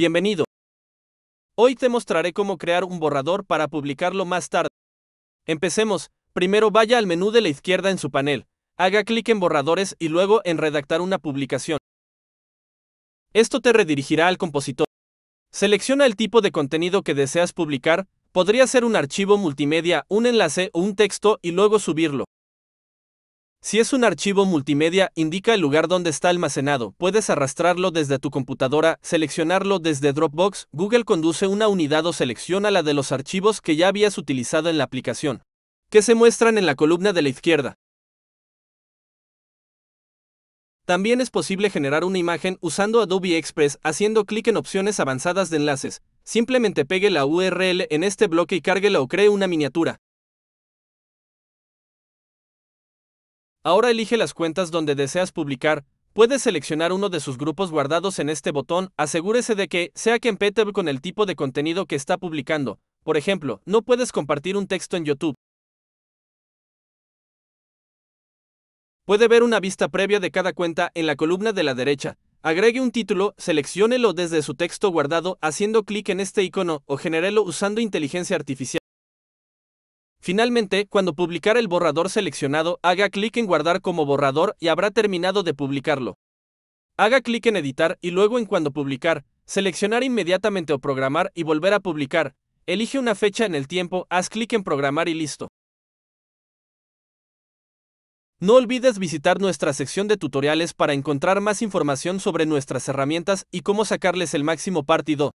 Bienvenido. Hoy te mostraré cómo crear un borrador para publicarlo más tarde. Empecemos. Primero vaya al menú de la izquierda en su panel, haga clic en borradores y luego en redactar una publicación. Esto te redirigirá al compositor. Selecciona el tipo de contenido que deseas publicar, podría ser un archivo multimedia, un enlace o un texto y luego subirlo. Si es un archivo multimedia, indica el lugar donde está almacenado. Puedes arrastrarlo desde tu computadora, seleccionarlo desde Dropbox. Google conduce una unidad o selecciona la de los archivos que ya habías utilizado en la aplicación, que se muestran en la columna de la izquierda. También es posible generar una imagen usando Adobe Express haciendo clic en opciones avanzadas de enlaces. Simplemente pegue la URL en este bloque y cárguela o cree una miniatura. Ahora elige las cuentas donde deseas publicar. Puedes seleccionar uno de sus grupos guardados en este botón. Asegúrese de que sea compatible con el tipo de contenido que está publicando. Por ejemplo, no puedes compartir un texto en YouTube. Puede ver una vista previa de cada cuenta en la columna de la derecha. Agregue un título, selecciónelo desde su texto guardado haciendo clic en este icono o genérelo usando inteligencia artificial. Finalmente, cuando publicar el borrador seleccionado, haga clic en Guardar como borrador y habrá terminado de publicarlo. Haga clic en Editar y luego en Cuando publicar, seleccionar inmediatamente o programar y volver a publicar. Elige una fecha en el tiempo, haz clic en Programar y listo. No olvides visitar nuestra sección de tutoriales para encontrar más información sobre nuestras herramientas y cómo sacarles el máximo partido.